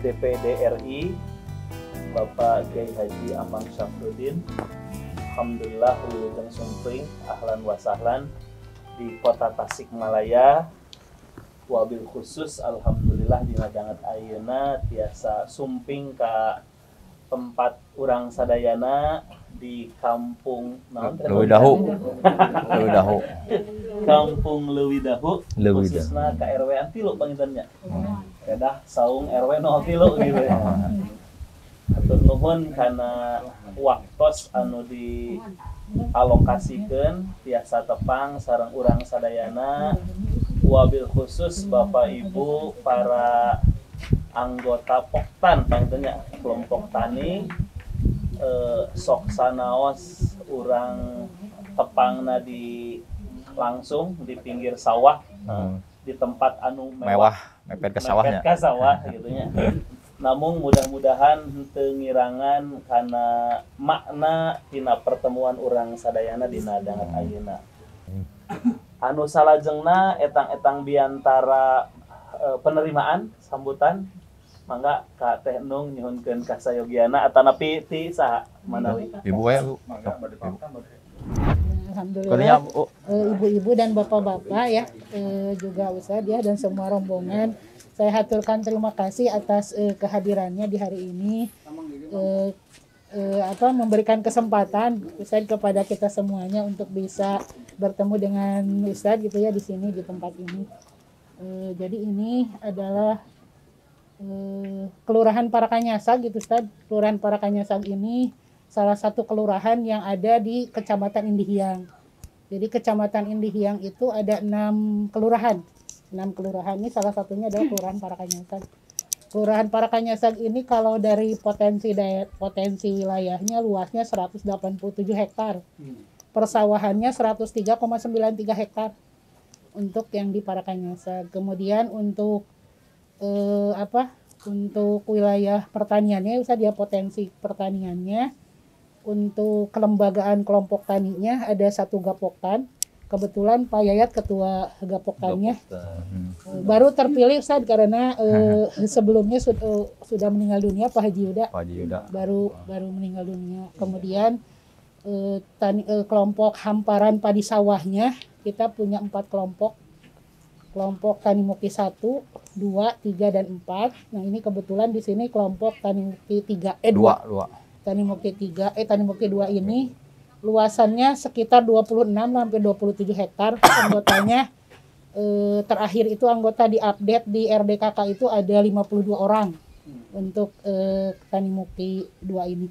DPD RI Bapak Kiai Haji Amang Syafruddin Alhamdulillah Wilujeng Sumpring Ahlan Wasahlan di kota Tasikmalaya wabil khusus Alhamdulillah di Madangat Ayuna tiasa sumping ke tempat orang sadayana di kampung Lewi naon Lewi Leuwidahu. kampung Lewi Leuwidahu. khususnya ke RW Antilu Bangitannya. Hmm. Ya dah saung RW 03 gitu ya. Ah. Atur nuhun karena waktu anu di alokasikan tiasa tepang sarang urang sadayana wabil khusus Bapak Ibu para anggota Poktan tentunya kelompok tani eh, sanaos urang tepangna di langsung di pinggir sawah hmm. di tempat anu mewah, mewah mepet ke sawahnya mepet ke sawah gitu namun mudah-mudahan tengirangan karena makna tina pertemuan orang sadayana dina dangat ayeuna anu salajengna etang-etang biantara e, penerimaan sambutan mangga ka teh nung nyuhunkeun ka sayogiana atanapi ti saha manawi ibu aya bu Alhamdulillah eh, ibu-ibu dan bapak-bapak ya eh, juga Ustadz ya dan semua rombongan saya haturkan terima kasih atas eh, kehadirannya di hari ini apa memberikan kesempatan Ustaz kepada kita semuanya untuk bisa bertemu dengan Ustaz gitu ya di sini di tempat ini jadi ini adalah Kelurahan Parakanyasa gitu Ustaz Kelurahan Parakanyasa ini salah satu kelurahan yang ada di Kecamatan Indihiang. Jadi Kecamatan Indihiang itu ada enam kelurahan. Enam kelurahan ini salah satunya adalah Kelurahan Parakanyasan. Kelurahan Parakanyasan ini kalau dari potensi daya, potensi wilayahnya luasnya 187 hektar. Hmm. Persawahannya 103,93 hektar untuk yang di Parakanyasan. Kemudian untuk eh, apa? Untuk wilayah pertaniannya bisa dia potensi pertaniannya untuk kelembagaan kelompok taninya ada satu gapoktan. Kebetulan Pak Yayat ketua gapoktannya. Gapoktan. Hmm. Eh, baru terpilih saat karena eh, sebelumnya sud eh, sudah meninggal dunia Pak Haji Yuda. Pak Haji Baru baru meninggal dunia. Kemudian eh, tani, eh, kelompok hamparan padi sawahnya kita punya empat kelompok. Kelompok tani muki satu, dua, tiga dan empat. Nah ini kebetulan di sini kelompok tani muki tiga, eh dua, dua. dua Tani Moke 3 eh Tani Moke 2 ini luasannya sekitar 26 sampai 27 hektar anggotanya eh, terakhir itu anggota di update di RDKK itu ada 52 orang untuk eh, Tani Moke 2 ini.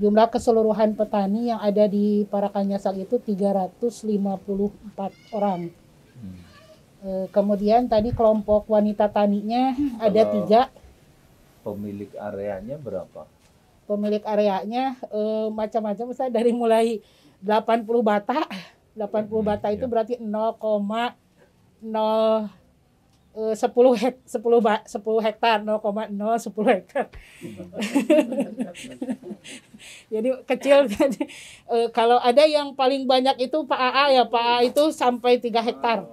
Jumlah keseluruhan petani yang ada di Parakanyasal itu 354 orang. Hmm. Eh, kemudian tadi kelompok wanita taninya ada tiga. Pemilik areanya berapa? pemilik areanya uh, macam-macam saya dari mulai 80 bata 80 bata itu iya. berarti 0,0 10 eh, hek 10 ba, 10 hektar 0,010 hektar. Jadi kecil eh, kalau ada yang paling banyak itu Pak AA ya Pak AA itu sampai 3 hektar.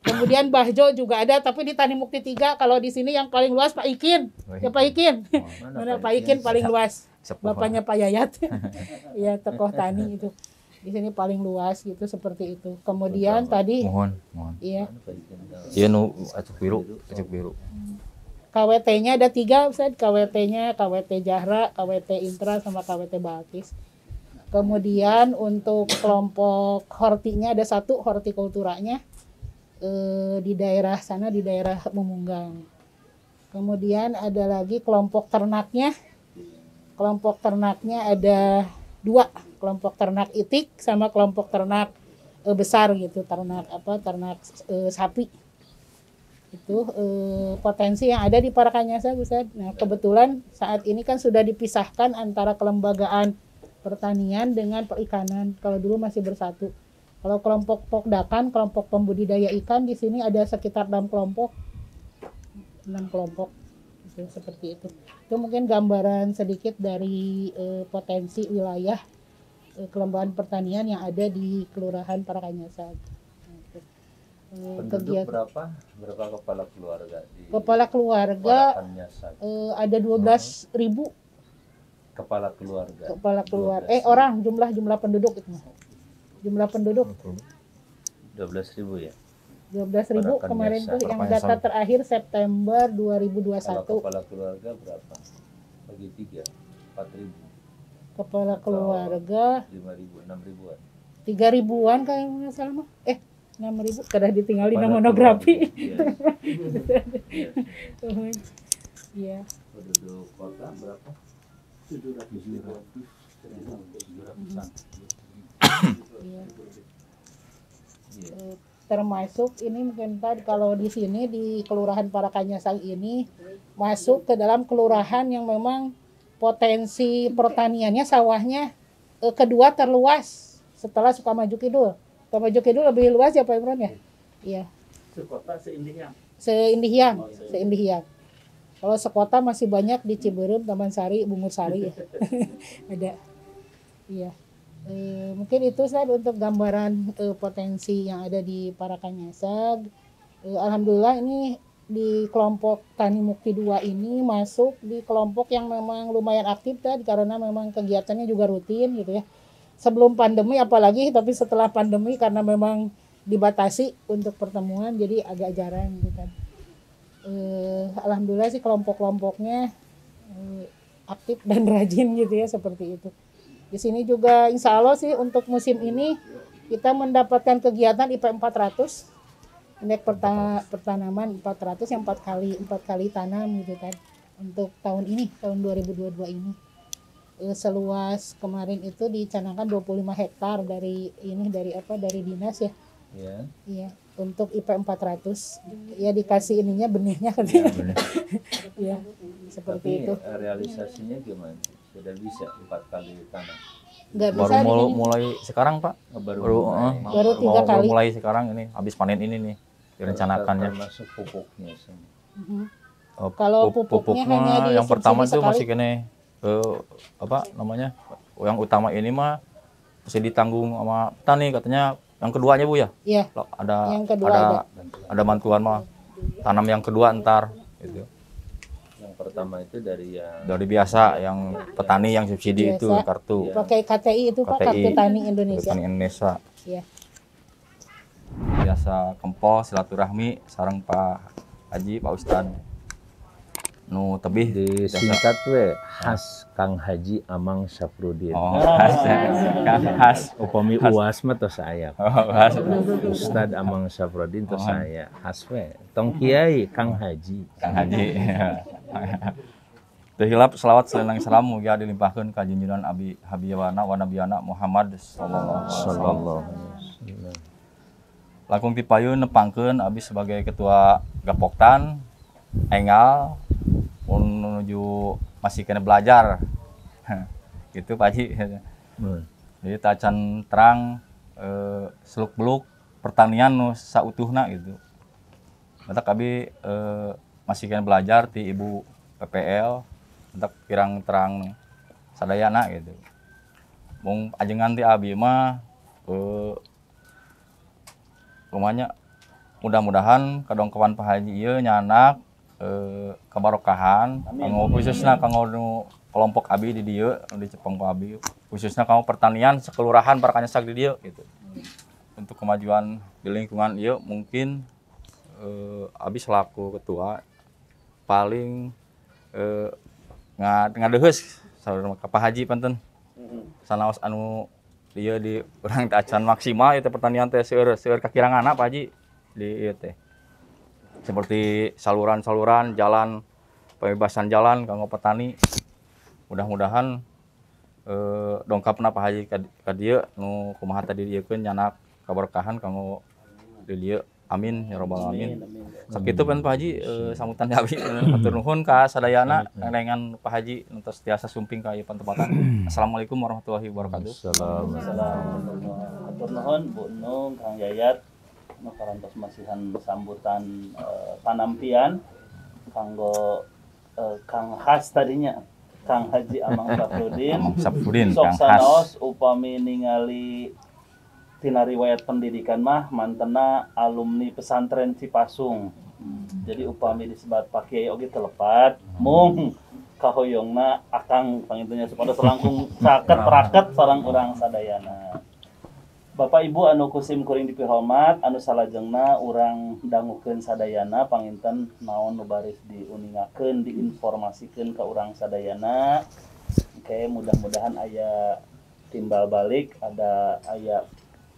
Kemudian Bahjo juga ada tapi di Tani Mukti 3 kalau di sini yang paling luas Pak Ikin. Ya Pak Ikin. Mana Pak Ikin paling luas. Sepuh. bapaknya Pak Yayat ya tokoh tani itu di sini paling luas gitu seperti itu kemudian Betul, tadi mohon mohon iya iya nu acuk biru acuk biru KWT-nya ada tiga Ustaz, KWT-nya KWT Jahra, KWT Intra sama KWT Balkis. Kemudian untuk kelompok hortinya ada satu hortikulturanya eh, di daerah sana di daerah Mumunggang Kemudian ada lagi kelompok ternaknya kelompok ternaknya ada dua kelompok ternak itik sama kelompok ternak e, besar gitu ternak apa ternak e, sapi itu e, potensi yang ada di Parakanyasa saya bisa Nah kebetulan saat ini kan sudah dipisahkan antara kelembagaan pertanian dengan perikanan kalau dulu masih bersatu. Kalau kelompok pokdakan, kelompok pembudidaya ikan di sini ada sekitar enam kelompok, enam kelompok gitu seperti itu itu mungkin gambaran sedikit dari uh, potensi wilayah uh, kelembagaan pertanian yang ada di kelurahan Parakanyasa gitu. Eh, penduduk kegiatan. berapa berapa kepala keluarga di kepala keluarga uh, ada 12 hmm. ribu kepala keluarga kepala keluarga eh orang jumlah jumlah penduduk itu jumlah penduduk 12 ribu ya 12 ribu kemarin tuh yang data terakhir September 2021. Kalau kepala keluarga berapa? Bagi tiga, empat ribu. Kepala keluarga. Lima ribu, enam ribuan. Tiga ribuan kayak nggak salah mah. Eh, enam ribu. Kadang ditinggalin nama monografi. Iya. Iya. iya. Penduduk kota berapa? Tujuh ratus ribu. Tujuh ratusan. Iya. iya termasuk ini mungkin tadi kalau di sini di Kelurahan Parakanyasang ini masuk ke dalam kelurahan yang memang potensi pertaniannya sawahnya eh, kedua terluas setelah Sukamaju Kidul. Sukamaju Kidul lebih luas ya Pak Imron ya? Iya. Sekota seindihiang. yang. oh, yang. Kalau sekota masih banyak di Ciberem, Taman Sari, Bungur Sari ya. Ada. Iya. E, mungkin itu saya untuk gambaran e, potensi yang ada di Parakanyasag. E, eh, Alhamdulillah ini di kelompok Tani Mukti 2 ini masuk di kelompok yang memang lumayan aktif tadi karena memang kegiatannya juga rutin gitu ya. Sebelum pandemi apalagi tapi setelah pandemi karena memang dibatasi untuk pertemuan jadi agak jarang gitu kan. alhamdulillah sih kelompok-kelompoknya e, aktif dan rajin gitu ya seperti itu. Di sini juga insya Allah sih untuk musim ini kita mendapatkan kegiatan IP 400 indeks pertanaman 400 yang 4 kali 4 kali tanam gitu kan untuk tahun ini tahun 2022 ini eh, seluas kemarin itu dicanangkan 25 hektar dari ini dari apa dari dinas ya Iya. Iya, untuk IP 400 ya dikasih ininya benihnya kan. Iya, ya, Seperti Tapi itu. Eh, realisasinya gimana? sudah bisa empat kali tanam Gak baru bisa mulai, mulai sekarang pak baru baru, mulai, uh, baru tiga mau, kali baru mulai sekarang ini habis panen ini nih direncanakannya masuk pupuknya uh, kalau pupuknya, pupuknya hanya yang pertama itu masih kene uh, apa namanya yang utama ini mah masih ditanggung sama petani katanya yang keduanya bu ya iya ada yang kedua ada ada, ada mah tanam yang kedua ntar gitu pertama itu dari yang dari biasa yang petani yang subsidi biasa. itu kartu ya. pakai KTI itu KTI, Pak kartu tani Indonesia tani Indonesia ya. biasa kempol silaturahmi sarang Pak Haji Pak Ustad nu tebih singkat we khas Kang Haji Amang Syafrudin. Oh, oh, khas. khas upami UAS mah tos saya. Oh, khas. Ustad Amang Syafrudin tos oh. saya. Khas we. Tong Kiai Kang Haji. Kang Haji. Tehilap selawat selenang salam mugia ya, dilimpahkan ke junjunan Abi Habibana wa Nabiyana Muhammad sallallahu alaihi wasallam. Lakung Tipayun nepangkeun Abi sebagai ketua Gapoktan Engal menuju masih kena belajar. gitu Pak Haji. Jadi tacan terang eh, seluk beluk pertanian nu sautuhna gitu. Mata kami eh, masih kan belajar di ibu PPL untuk pirang terang sadayana gitu mung ajengan ti abi mah eh, rumahnya mudah-mudahan kadong kawan haji iya nyanak eh, kebarokahan kanggo khususnya kanggo kelompok abi di dia di Jepang abi khususnya kamu pertanian sekelurahan parakanya sak di dia gitu untuk kemajuan di lingkungan iya mungkin eh, abi selaku ketua paling eh, nga ngadehes saluran haji penten sanaos anu dia di orang acan maksimal itu pertanian teh seur seur kakirangan apa haji di teh seperti saluran-saluran jalan pembebasan jalan kanggo petani mudah-mudahan eh, dongkap napa haji ke dia nu kumaha tadi dia kan nyanak kabarkahan kanggo dia Amin ya robbal alamin. Sakit itu pan Pak Haji eh, sambutan Abi matur nuhun ka sadayana rengan Pak Haji nu tiasa sumping ka ieu Assalamualaikum warahmatullahi wabarakatuh. Assalamualaikum. Matur nuhun Bu Nung Kang Yayat nu karantos masihan sambutan eh, panampian kanggo eh, Kang Has tadinya. Kang Haji Amang Sapudin. Kang Has. Sok sanaos upami ningali tina riwayat pendidikan mah mantena alumni pesantren Cipasung hmm. jadi upami disebut Pak Kiai oge telepat hmm. mung kahoyongna akang pangintunya supaya selangkung saket nah. raket sarang orang sadayana Bapak Ibu anu kusim kuring dipihormat anu salajengna urang dangukeun sadayana panginten naon nu baris diuningakeun diinformasikeun ke urang sadayana Oke, mudah-mudahan ayah timbal balik ada ayah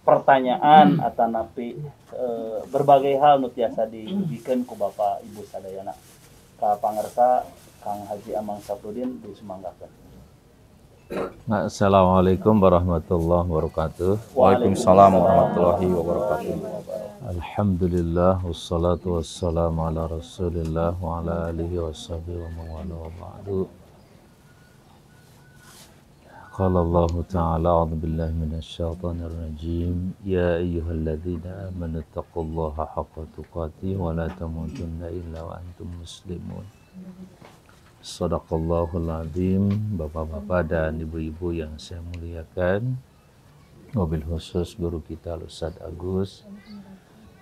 pertanyaan hmm. atau napi e, berbagai hal nu tiasa dibikin ku Bapak Ibu sadayana ka pangersa Kang Haji Amang Sabudin di Sumanggakan. Assalamualaikum warahmatullahi wabarakatuh. Waalaikumsalam warahmatullahi wabarakatuh. Alhamdulillah wassalatu wassalamu ala Rasulillah wa ala alihi wa wa ba'du. قال الله تعالى أعوذ بالله من الشيطان الرجيم يا أيها الذين آمنوا اتقوا الله حق تقاته ولا تموتن إلا وأنتم مسلمون صدق الله العظيم Bapak-bapak dan ibu-ibu yang saya muliakan Mobil khusus guru kita Ustaz Agus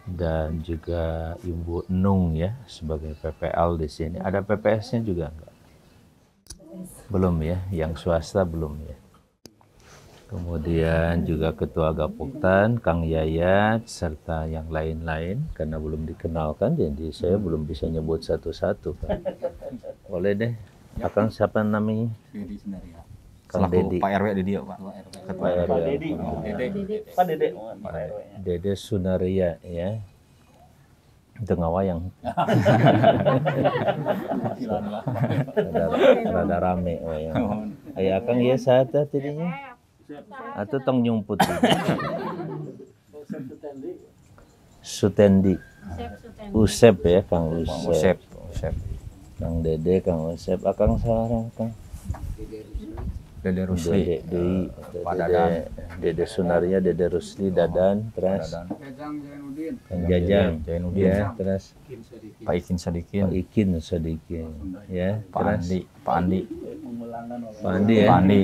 Dan juga Ibu Nung ya Sebagai PPL di sini Ada PPS-nya juga enggak? Belum ya, yang swasta belum ya. Kemudian juga Ketua Gapoktan, Kang Yayat, serta yang lain-lain, karena belum dikenalkan, jadi saya hmm. belum bisa nyebut satu-satu. Kan. Boleh deh, Akan siapa namanya? Dedi Kang Dedi. Pak RW Dedi ya Pak. Ketua RW. Oh, ya. Pak Dedi. Pak Dede. Pak Dede. Pak Sunaria ya itu wayang. Rada rame wayang. Oh Ayah akang ya saat tadinya. Atau tong nyumput. Sutendi. Usep ya Kang Usep. Usep. Kang Dede, Kang Usep, Akang Sarah, Kang. Dede Rusli. Dede, eh, Dede, Dede, Dede, Dede Sunaria, Dede Rusli, oh, Dadan, terus Kang Jajang, Jainuddin, ya, terus Pak Ikin Sadikin, Pak Ikin Sadikin, ya, Pak iya, Andi, Pak Andi, Pak Andi, ya? Pak Andi,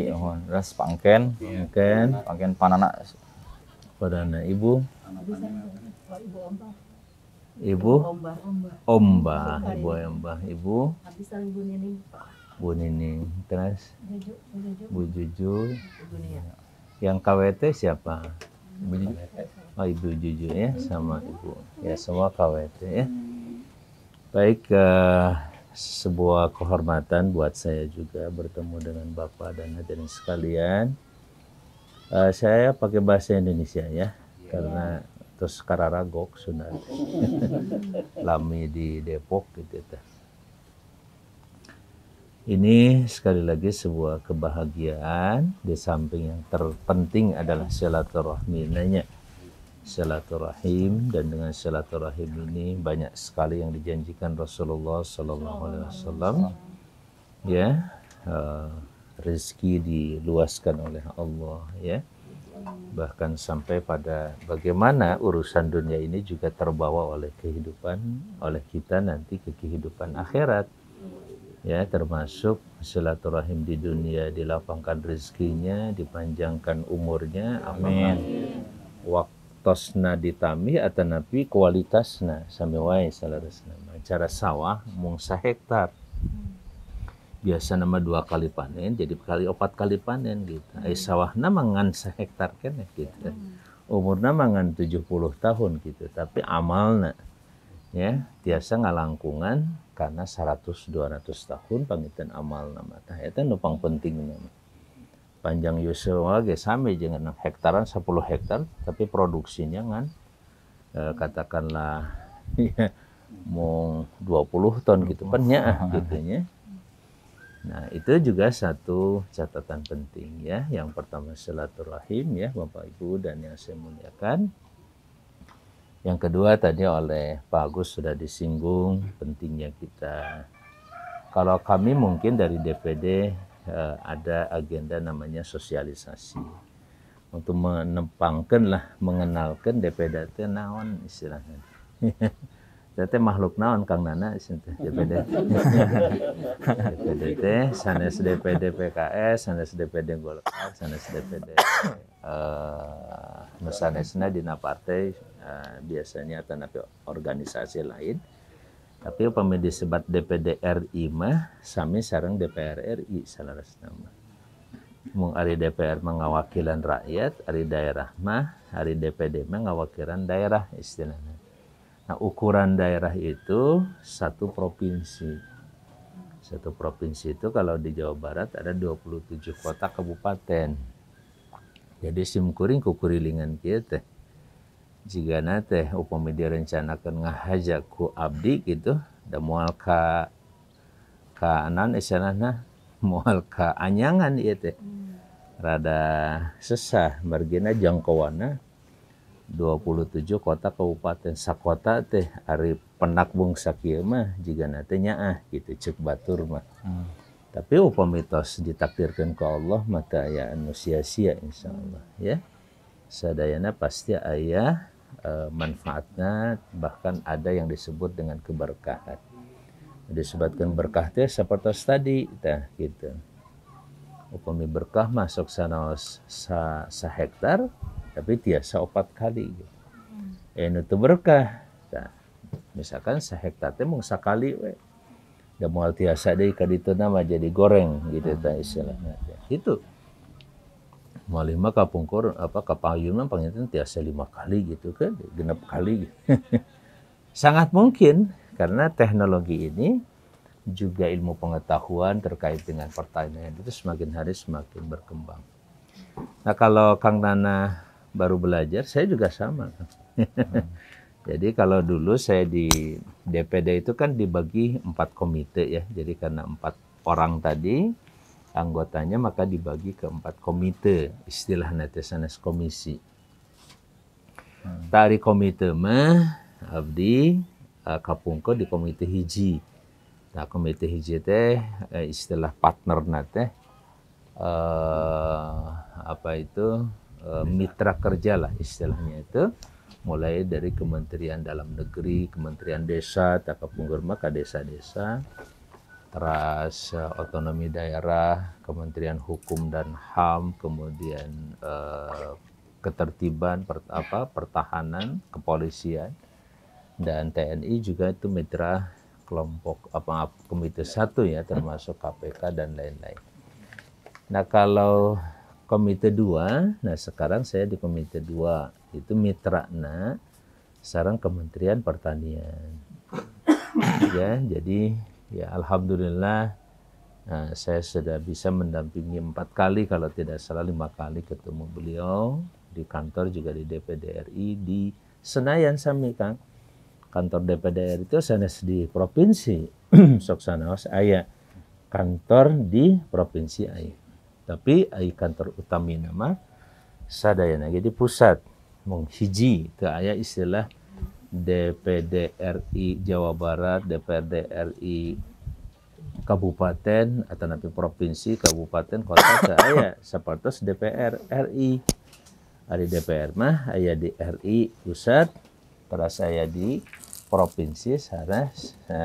terus Pak Angken, Angken, Pak Angken, Pak Nana, Ibu, Ibu, Omba, Omba, Ibu Omba, Ibu, Ibu, Bu Nining terus Bu Juju yang KWT siapa oh Ibu Juju ya sama Ibu ya semua KWT ya baik uh, sebuah kehormatan buat saya juga bertemu dengan Bapak dan hadirin sekalian uh, saya pakai bahasa Indonesia ya yeah. karena terus Kararagok Sunat lami di Depok gitu ya ini sekali lagi sebuah kebahagiaan di samping yang terpenting adalah silaturahmi. Nanya silaturahim dan dengan silaturahim ini banyak sekali yang dijanjikan Rasulullah Sallallahu Alaihi Wasallam. Ya, uh, rezeki diluaskan oleh Allah. Ya, bahkan sampai pada bagaimana urusan dunia ini juga terbawa oleh kehidupan oleh kita nanti ke kehidupan akhirat ya termasuk silaturahim di dunia dilapangkan rezekinya dipanjangkan umurnya amin waktosna ditami atau nabi kualitasna sami wae salarasna cara sawah mung hektar biasa nama dua kali panen jadi kali opat kali panen gitu eh, hmm. sawah nama ngan sehektar kan gitu hmm. umurnya mangan 70 tahun gitu tapi amalna ya biasa ngalangkungan karena 100 200 tahun pangitan amal nama tah eta nu penting nama panjang Yosua ge sami jeung hektaran 10 hektar tapi produksinya ngan e, katakanlah ya, mau 20 ton gitu pennya ah, gitu nya Nah, itu juga satu catatan penting ya. Yang pertama silaturahim ya Bapak Ibu dan yang saya muliakan. Yang kedua tadi oleh Pak Agus sudah disinggung pentingnya kita. Kalau kami mungkin dari DPD eh, ada agenda namanya sosialisasi untuk menempangkan lah mengenalkan DPD itu naon istilahnya tete makhluk naon Kang Nana DPD DPD teh sanes DPD PKS sanes DPD Golkar sanes DPD eh nu sanesna dina partai uh, biasanya tanapi organisasi lain tapi upami disebut DPD RI mah sami sareng DPR RI salarasna mah mung ari DPR mengawakilan rakyat ari daerah mah ari DPD mah ngawakilan daerah istilahnya Nah, ukuran daerah itu satu provinsi. Satu provinsi itu kalau di Jawa Barat ada 27 kota kabupaten. Jadi simkuring kukurilingan kita. Jika nate upami direncanakan ngahaja ku abdi gitu, dan mual ka ka anan esanana eh, mual ka anyangan gitu. teh. Hmm. Rada sesah jangkauan jangkauanna 27 kota kabupaten sakota teh Ari penakbung sakmah jika nyaah gitu cek Batur mah hmm. tapi upa ditakdirkan ke Allah mata ya anu sia-sia Insya Allah ya sadayana pasti ayah e, manfaatnya bahkan ada yang disebut dengan keberkahan disebutkan berkah teh seperti tadi teh gitu upami berkah masuk sana sa, sa hektar tapi biasa opat kali gitu. Hmm. Eh, itu berkah nah, misalkan sehektatnya mung sekali we da moal tiasa deui ka ditu nama jadi goreng gitu ta istilahnya nah, ya, itu mau lima kapungkur apa kapayunan panginten tiasa lima kali gitu kan genap kali gitu. sangat mungkin karena teknologi ini juga ilmu pengetahuan terkait dengan pertanian itu semakin hari semakin berkembang. Nah kalau Kang Nana baru belajar, saya juga sama. Hmm. Jadi kalau dulu saya di DPD itu kan dibagi empat komite ya. Jadi karena empat orang tadi anggotanya maka dibagi ke empat komite istilah netesanes komisi. Hmm. Tari komite mah abdi uh, kapungko di komite hiji. Nah komite hiji teh eh, istilah partner nate uh, eh, apa itu Eh, mitra kerja lah istilahnya itu mulai dari Kementerian Dalam Negeri, Kementerian Desa, Takapunggur maka desa-desa, teras eh, otonomi daerah, Kementerian Hukum dan HAM, kemudian eh, ketertiban, per, apa pertahanan, kepolisian dan TNI juga itu mitra kelompok apa komite satu ya termasuk KPK dan lain-lain. Nah kalau komite 2. Nah, sekarang saya di komite 2. Itu Mitra Na, sekarang Kementerian Pertanian. ya, jadi ya alhamdulillah nah, saya sudah bisa mendampingi empat kali kalau tidak salah lima kali ketemu beliau di kantor juga di DPD RI di Senayan Sami Kang. Kantor DPD RI itu saya di provinsi Soksanaos ayah Kantor di provinsi ayah tapi eh, ikan kantor utami nama sadayana jadi pusat menghiji ke ayah istilah DPD RI Jawa Barat, DPD RI kabupaten atau napi provinsi, kabupaten, kota ke ayah seperti DPR RI. Ada DPR mah ayah di RI pusat, terus saya di provinsi, sarang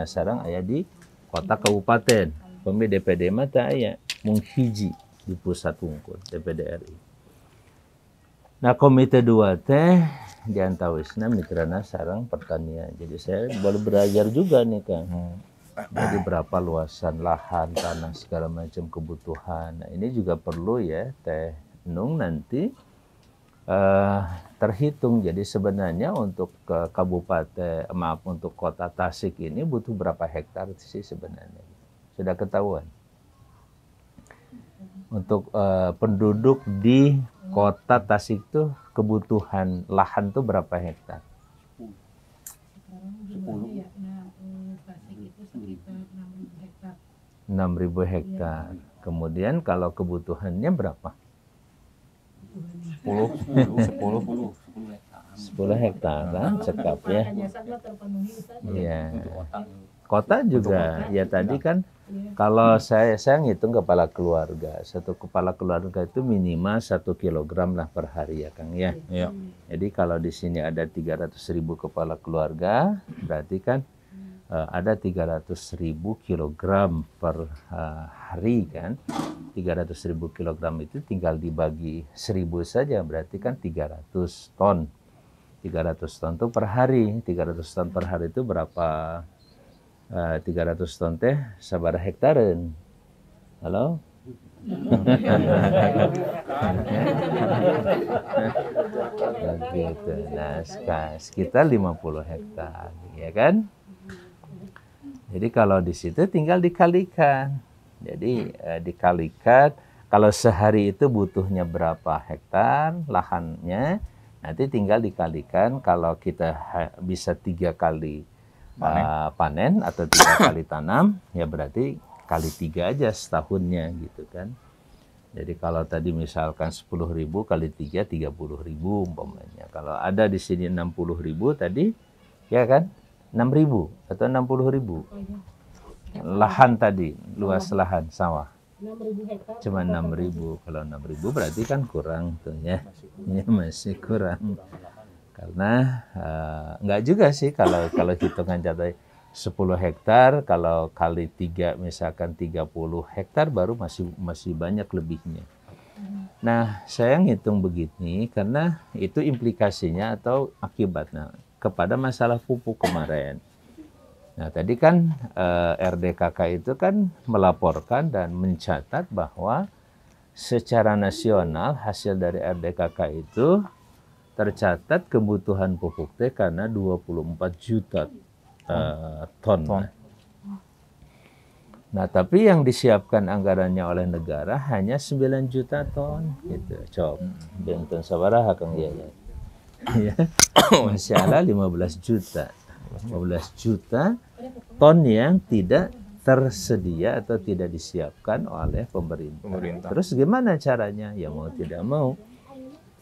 sarang ayah di kota kabupaten. Pemilih DPD mata ayah menghiji di pusat Wungkul DPD RI. Nah komite dua teh diantawisna mitrana sarang pertanian. Jadi saya baru belajar juga nih Kang. Hmm. Jadi berapa luasan lahan, tanah segala macam kebutuhan. Nah, ini juga perlu ya teh Nung nanti uh, terhitung. Jadi sebenarnya untuk ke kabupaten eh, maaf untuk kota Tasik ini butuh berapa hektar sih sebenarnya? Sudah ketahuan? untuk uh, penduduk di kota Tasik tuh kebutuhan lahan tuh berapa hektar? 10. Iya, nah, eh, sekitar 6000 hektar. Iya. Kemudian kalau kebutuhannya berapa? Sepuluh. 10 10 10 hektar. 10 hektar cekap ya. ya iya. Kota juga ya tadi kan Iya. Kalau hmm. saya saya ngitung kepala keluarga, satu kepala keluarga itu minimal satu kilogram lah per hari ya Kang ya. Iya. iya. Jadi kalau di sini ada tiga ratus ribu kepala keluarga, berarti kan hmm. uh, ada 300 ribu kilogram per uh, hari kan. tiga ratus ribu kilogram itu tinggal dibagi seribu saja, berarti kan tiga ratus ton. 300 ton itu per hari, 300 ton per hari itu berapa uh, eh, 300 ton teh sabar hektaren halo Begitu. Nah, sekitar 50 hektar, ya kan? Jadi kalau di situ tinggal dikalikan. Jadi eh, dikalikan kalau sehari itu butuhnya berapa hektar lahannya, nanti tinggal dikalikan kalau kita bisa tiga kali panen, uh, panen atau tiga kali tanam, ya berarti kali tiga aja setahunnya gitu kan. Jadi kalau tadi misalkan 10.000 ribu kali tiga 30 ribu umpamanya. Kalau ada di sini 60 ribu tadi, ya kan? 6.000 ribu atau 60 ribu. Iya. Lahan tadi, luas lahan sawah. 6 Cuma 6.000 ribu. Kalau 6.000 ribu berarti kan kurang tuh ya. Masih kurang. Ya, masih kurang. Karena uh, nggak juga sih kalau kalau hitungan jatuh 10 hektar kalau kali tiga misalkan 30 hektar baru masih masih banyak lebihnya. Nah, saya ngitung begini karena itu implikasinya atau akibatnya kepada masalah pupuk kemarin. Nah, tadi kan uh, eh, RDKK itu kan melaporkan dan mencatat bahwa secara nasional hasil dari RDKK itu tercatat kebutuhan pupuk teh karena 24 juta uh, ton. ton. Nah, tapi yang disiapkan anggarannya oleh negara hanya 9 juta ton gitu. Coba hmm. benton sabaraha Kang Yaya. Iya. Ya. Masih ada 15 juta. 15 juta ton yang tidak tersedia atau tidak disiapkan oleh pemerintah. pemerintah. Terus gimana caranya? Ya mau tidak mau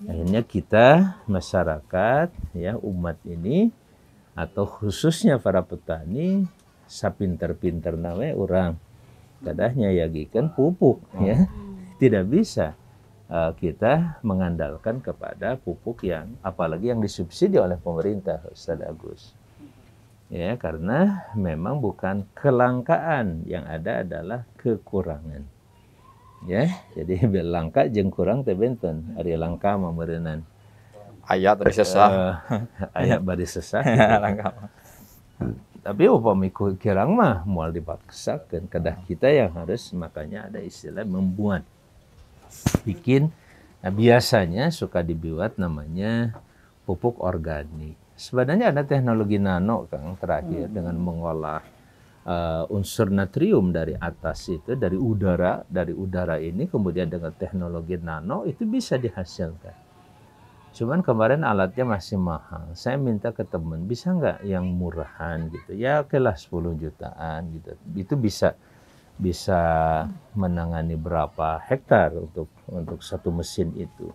Akhirnya kita masyarakat ya umat ini atau khususnya para petani sapinter-pinter namanya orang kadahnya ya gikan pupuk ya tidak bisa eh, kita mengandalkan kepada pupuk yang apalagi yang disubsidi oleh pemerintah Ustaz Agus ya karena memang bukan kelangkaan yang ada adalah kekurangan ya jadi bel langka jeng kurang teh benten ari langka mah ayat aya sesah eh, ayat bari sesah langka tapi upami kirang mah moal dipaksakeun kedah kita yang harus makanya ada istilah membuat bikin nah biasanya suka dibuat namanya pupuk organik sebenarnya ada teknologi nano Kang terakhir hmm. dengan mengolah uh, unsur natrium dari atas itu dari udara dari udara ini kemudian dengan teknologi nano itu bisa dihasilkan. Cuman kemarin alatnya masih mahal. Saya minta ke teman, bisa nggak yang murahan gitu? Ya oke lah 10 jutaan gitu. Itu bisa bisa menangani berapa hektar untuk untuk satu mesin itu.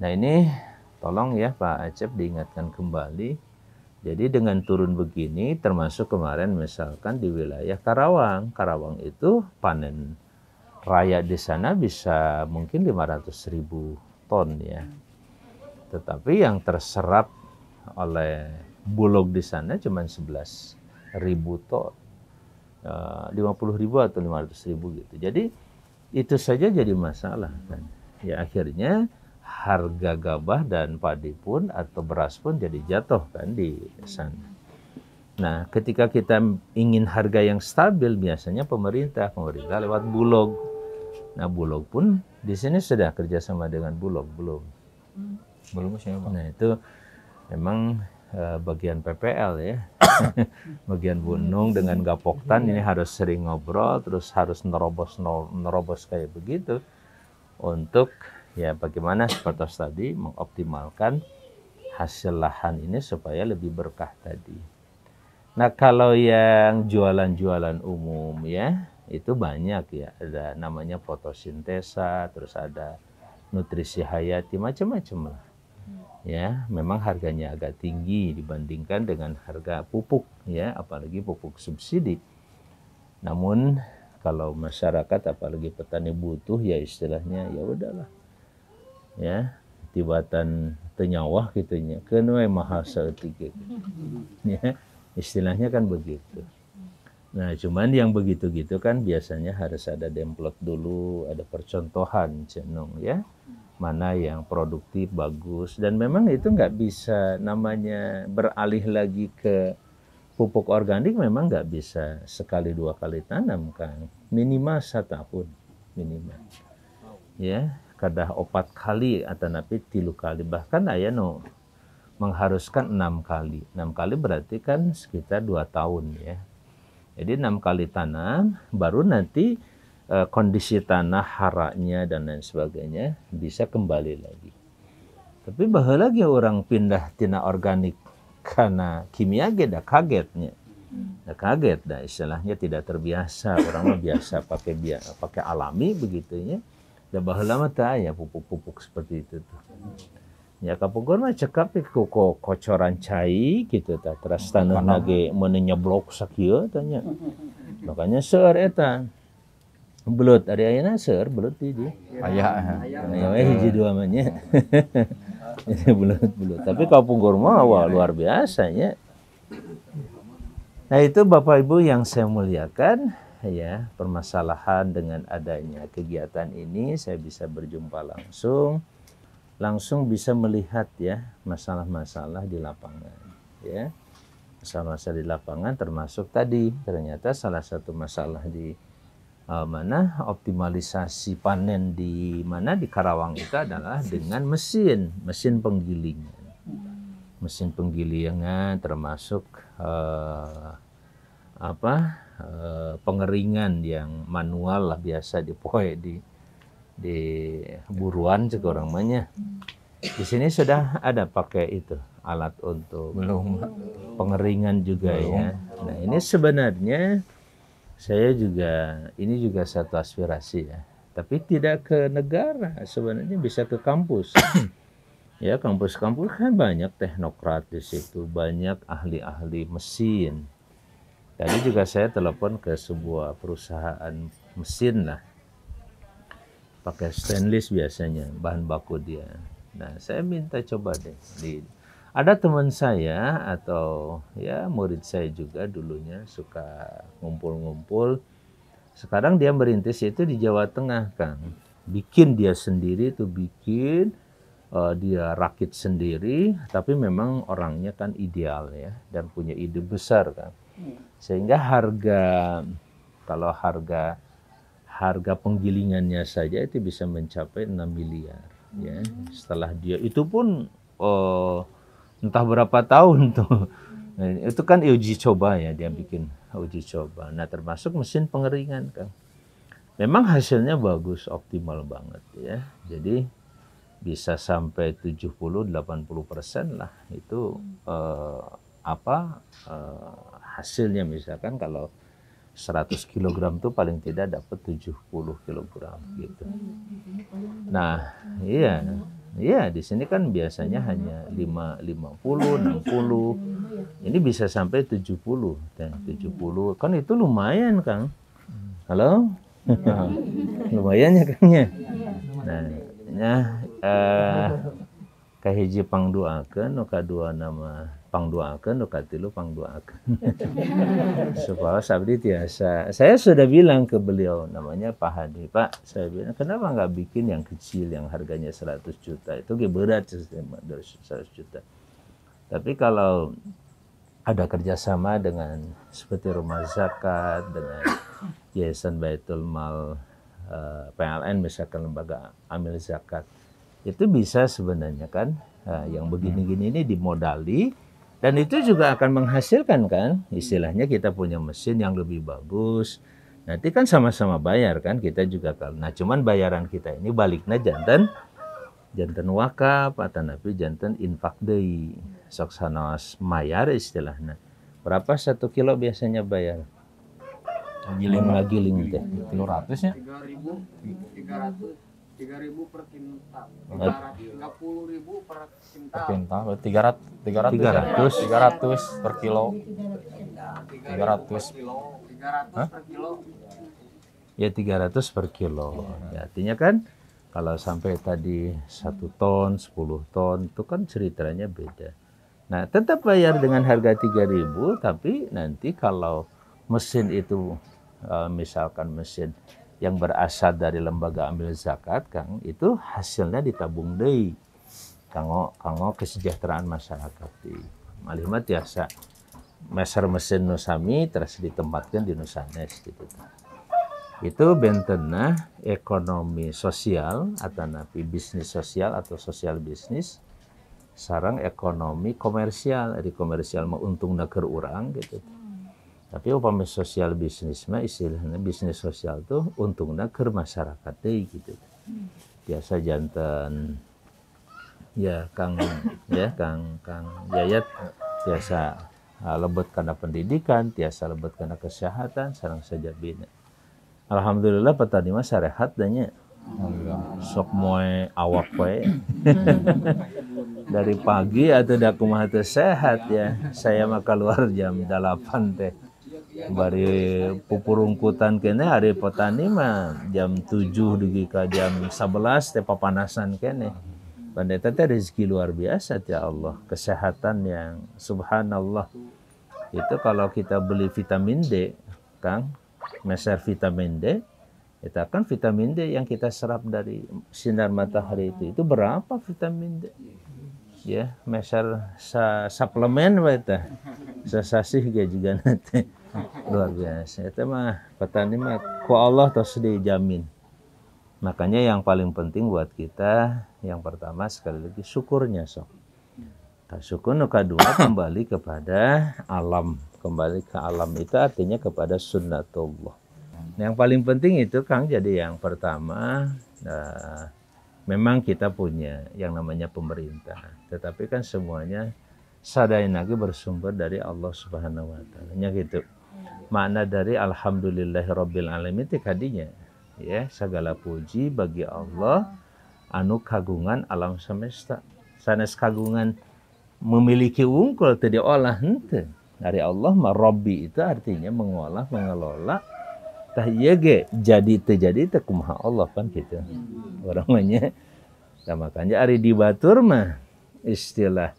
Nah ini tolong ya Pak Acep diingatkan kembali jadi dengan turun begini termasuk kemarin misalkan di wilayah Karawang. Karawang itu panen raya di sana bisa mungkin 500 ribu ton ya. Tetapi yang terserap oleh bulog di sana cuma 11 ribu ton. 50 eh, ribu atau 500 ribu gitu. Jadi itu saja jadi masalah kan. Ya akhirnya harga gabah dan padi pun atau beras pun jadi jatuh kan di sana. Nah, ketika kita ingin harga yang stabil, biasanya pemerintah, pemerintah lewat bulog. Nah, bulog pun di sini sudah kerjasama dengan bulog, belum? Belum siapa? Ya, nah, itu memang eh, bagian PPL ya, bagian gunung dengan Gapoktan ini harus sering ngobrol, terus harus nerobos nerobos kayak begitu untuk ya bagaimana seperti tadi mengoptimalkan hasil lahan ini supaya lebih berkah tadi. Nah kalau yang jualan-jualan umum ya itu banyak ya ada namanya fotosintesa terus ada nutrisi hayati macam-macam lah ya memang harganya agak tinggi dibandingkan dengan harga pupuk ya apalagi pupuk subsidi namun kalau masyarakat apalagi petani butuh ya istilahnya ya udahlah ya tibatan tenyawa gitunya kenoi mahasa tiga ya istilahnya kan begitu nah cuman yang begitu gitu kan biasanya harus ada demplot dulu ada percontohan cenong ya mana yang produktif bagus dan memang itu nggak bisa namanya beralih lagi ke pupuk organik memang nggak bisa sekali dua kali tanam kan minimal satu tahun minimal ya kadah opat kali atau napi tilu kali bahkan ayah no mengharuskan enam kali enam kali berarti kan sekitar dua tahun ya jadi enam kali tanam baru nanti e, kondisi tanah haraknya dan lain sebagainya bisa kembali lagi tapi bahagia lagi orang pindah tina organik karena kimia geda kagetnya Nah, kaget dah istilahnya tidak terbiasa orang biasa pakai biasa pakai alami begitunya Da bahala mata ya pupuk-pupuk seperti itu tuh. Ya kapungkur mah cekap ku ko kocoran cai gitu ta teras tanah lagi menenya blok sakieu tanya. Makanya seur eta. Ya belut ada ayeuna seur belut di eh. Ayah. Ayah Aya we hiji dua mah belut belut. Tapi kapungkur mah wah luar biasa ya. Nah itu Bapak Ibu yang saya muliakan, ya permasalahan dengan adanya kegiatan ini saya bisa berjumpa langsung langsung bisa melihat ya masalah-masalah di lapangan ya masalah-masalah di lapangan termasuk tadi ternyata salah satu masalah di uh, mana optimalisasi panen di mana di Karawang itu adalah dengan mesin mesin penggilingan mesin penggilingan termasuk uh, apa Eh, pengeringan yang manual lah biasa dipoe di di buruan orang banyak. Hmm. Di sini sudah ada pakai itu alat untuk belum pengeringan juga belum. ya. Nah, ini sebenarnya saya juga ini juga satu aspirasi ya. Tapi tidak ke negara, sebenarnya bisa ke kampus. ya, kampus-kampus kan banyak teknokrat di situ, banyak ahli-ahli mesin Tadi juga saya telepon ke sebuah perusahaan mesin lah. Pakai stainless biasanya bahan baku dia. Nah, saya minta coba deh di ada teman saya atau ya murid saya juga dulunya suka ngumpul-ngumpul. Sekarang dia merintis itu di Jawa Tengah, kan Bikin dia sendiri tuh bikin uh, dia rakit sendiri, tapi memang orangnya kan ideal ya dan punya ide besar kan. Sehingga harga kalau harga harga penggilingannya saja itu bisa mencapai 6 miliar ya. Setelah dia itu pun oh, entah berapa tahun tuh. Nah, itu kan uji coba ya dia bikin uji coba. Nah, termasuk mesin pengeringan kan. Memang hasilnya bagus, optimal banget ya. Jadi bisa sampai 70-80 persen lah itu eh, apa eh, hasilnya misalkan kalau 100 kg tuh paling tidak dapat 70 kg gitu. Nah, iya. Iya, di sini kan biasanya hanya 5 50, 60. Ini bisa sampai 70 dan 70. Kan itu lumayan, Kang. Halo? lumayannya ya, Kang ya. Nah, nah eh kahiji pangdoakeun nu kadua nama pangduakan ukatilu pangduakan supaya sabdi tiasa saya sudah bilang ke beliau namanya Pak Hadi Pak saya bilang kenapa nggak bikin yang kecil yang harganya 100 juta itu berat dari 100 juta tapi kalau ada kerjasama dengan seperti rumah zakat dengan Yayasan Baitul Mal eh, PLN misalkan lembaga amil zakat itu bisa sebenarnya kan eh, yang begini-gini ini dimodali dan itu juga akan menghasilkan kan, istilahnya kita punya mesin yang lebih bagus. Nanti kan sama-sama bayar kan, kita juga kalau. Nah cuman bayaran kita ini baliknya jantan, jantan wakaf, atau nabi jantan infak dei. soksanos mayar istilahnya. Berapa satu kilo biasanya bayar? Giling lagi giling teh. tiga ya? ribu tiga ratus ribu per kintal. tiga puluh ribu Per kintal tiga 300 ya? tiga ratus per kilo. 300 kilo. Hah? per kilo. Ya 300 per kilo. Ya, artinya kan kalau sampai tadi satu ton, 10 ton itu kan ceritanya beda. Nah, tetap bayar dengan harga 3000 tapi nanti kalau mesin itu eh, misalkan mesin yang berasal dari lembaga ambil zakat Kang itu hasilnya ditabung deh kanggo kanggo kesejahteraan masyarakat di malihmat tiasa ya, meser mesin nusami terus ditempatkan di nusanes gitu itu bentena ekonomi sosial atau napi bisnis sosial atau sosial bisnis sarang ekonomi komersial di komersial mau untung naker orang gitu tapi upami sosial bisnis mah istilahnya bisnis sosial tuh untungnya ke masyarakat deh gitu. Biasa jantan ya Kang ya Kang Kang Yayat biasa lebat ah, lebet karena pendidikan, biasa lebet karena kesehatan, sarang saja bina. Alhamdulillah petani mah sarehat danya. Sok moe awak we. Dari pagi atau dakumah sehat ya. Saya mah luar jam 8 teh bari pupurungkutan kene hari petani mah jam 7 dugi jam 11 teh papanasan kene pandai teh rezeki luar biasa ya Allah kesehatan yang subhanallah itu kalau kita beli vitamin D Kang meser vitamin D itu kan vitamin D yang kita serap dari sinar matahari itu itu berapa vitamin D ya meser sa suplemen eta sasasih gaji nanti Hmm. luar biasa itu mah petani mah ku Allah terus dijamin makanya yang paling penting buat kita yang pertama sekali lagi syukurnya sok nah, syukur nuka dua kembali kepada alam kembali ke alam itu artinya kepada sunnatullah nah, yang paling penting itu Kang jadi yang pertama nah, memang kita punya yang namanya pemerintah tetapi kan semuanya sadarin lagi bersumber dari Allah Subhanahu wa taala. gitu makna dari alhamdulillahirabbil itu kadinya ya segala puji bagi Allah anu kagungan alam semesta sanes kagungan memiliki wungkul tadi olah ente dari Allah ma Robbi itu artinya mengolah mengelola tah yege iya jadi terjadi takumah Allah kan gitu iya. orangnya nah makanya ari di batur mah istilah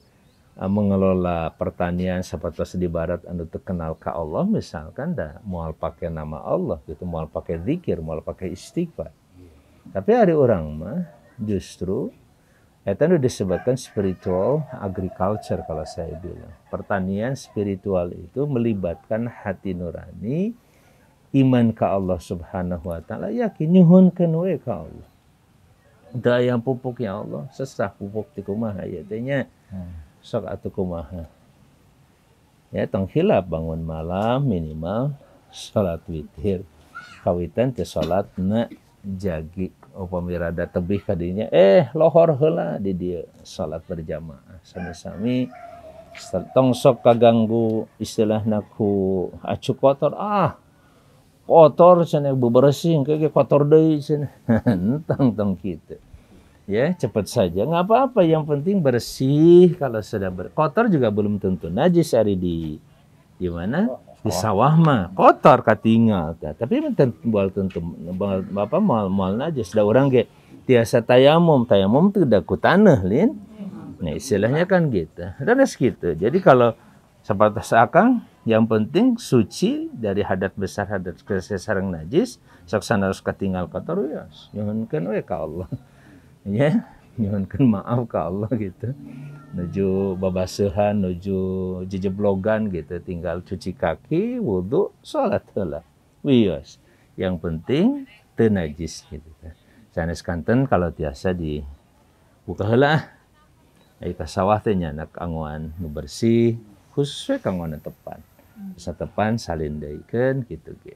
Eh, mengelola pertanian seperti di barat anda terkenal ke Allah misalkan dah mau pakai nama Allah gitu mau pakai zikir mau pakai istighfar iya. tapi ada orang mah justru itu anda disebutkan spiritual agriculture kalau saya bilang pertanian spiritual itu melibatkan hati nurani iman ke Allah subhanahu wa ta'ala yakin nyuhun kenwe ke Allah daya pupuknya Allah sesah pupuk di rumah ayatnya hmm Sok atau kumaha Ya, hilap bangun malam minimal salat witir. Kawitan ke salat na jagi upamira ada tebih kadinya eh lohor hela di dia salat berjamaah sami-sami tong sok kaganggu istilah naku acu kotor ah kotor sana bebersih kayak kotor deh sana tentang tang gitu ya cepat saja nggak apa-apa yang penting bersih kalau sudah ber kotor juga belum tentu najis hari di di mana di oh. sawah mah kotor katingal ta. tapi tentu bual tentu bapak mal mal najis Ada orang ge tiasa tayamum tayamum itu udah kutaneh lin nah istilahnya kan gitu dan gitu jadi kalau sebatas akang yang penting suci dari hadat besar hadat kecil najis saksana harus ketinggal kotor ya jangan kan we Allah ya nyuhunkan maaf ke Allah gitu nuju babasuhan nuju jejeblogan gitu tinggal cuci kaki wudhu sholat lah wios yang penting tenajis gitu sanes kanten kalau biasa di buka lah ayo kasawah teh nyanak anguan nu bersih khususnya kangguan satepan salin gitu, gitu